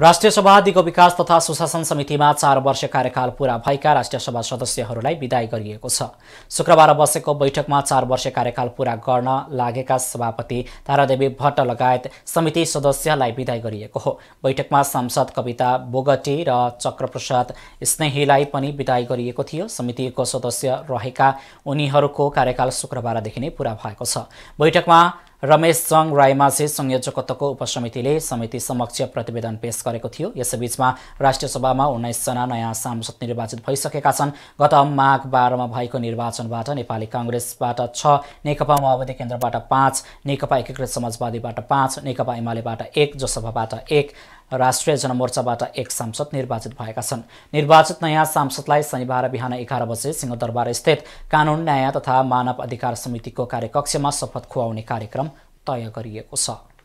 राष्ट्रिय सभा दिगो विकास तथा सुशासन समितिमा चार वर्ष कार्यकाल पूरा भएका राष्ट्रिय सभा सदस्यहरूलाई विदाय गरिएको छ शुक्रबार बसेको बैठकमा चार वर्ष कार्यकाल पूरा गर्न लागेका सभापति तारादेवी भट्ट लगायत समिति सदस्यलाई विदाय गरिएको हो बैठकमा सांसद कविता बोगटी र चक्रप्रसाद स्नेहीलाई पनि विदाय गरिएको थियो समितिको सदस्य रहेका उनीहरूको कार्यकाल शुक्रबारदेखि नै पूरा भएको छ बैठकमा रमेश चङ राईमाझे संयोजकत्वको उपसमितिले समिति समक्ष प्रतिवेदन पेश गरेको थियो यसैबीचमा राष्ट्रिय सभामा उन्नाइसजना नयाँ सांसद निर्वाचित भइसकेका छन् गत माघ बाह्रमा भएको निर्वाचनबाट नेपाली काङ्ग्रेसबाट छ नेकपा माओवादी केन्द्रबाट पाँच नेकपा एकीकृत समाजवादीबाट पाँच नेकपा एमालेबाट एक जसपाबाट एक राष्ट्रिय जनमोर्चाबाट एक सांसद निर्वाचित भएका छन् निर्वाचित नयाँ सांसदलाई शनिबार बिहान एघार बजे सिंहदरबारस्थित कानुन न्याय तथा मानव अधिकार समितिको कार्यकक्षमा शपथ खुवाउने कार्यक्रम तय गरिएको छ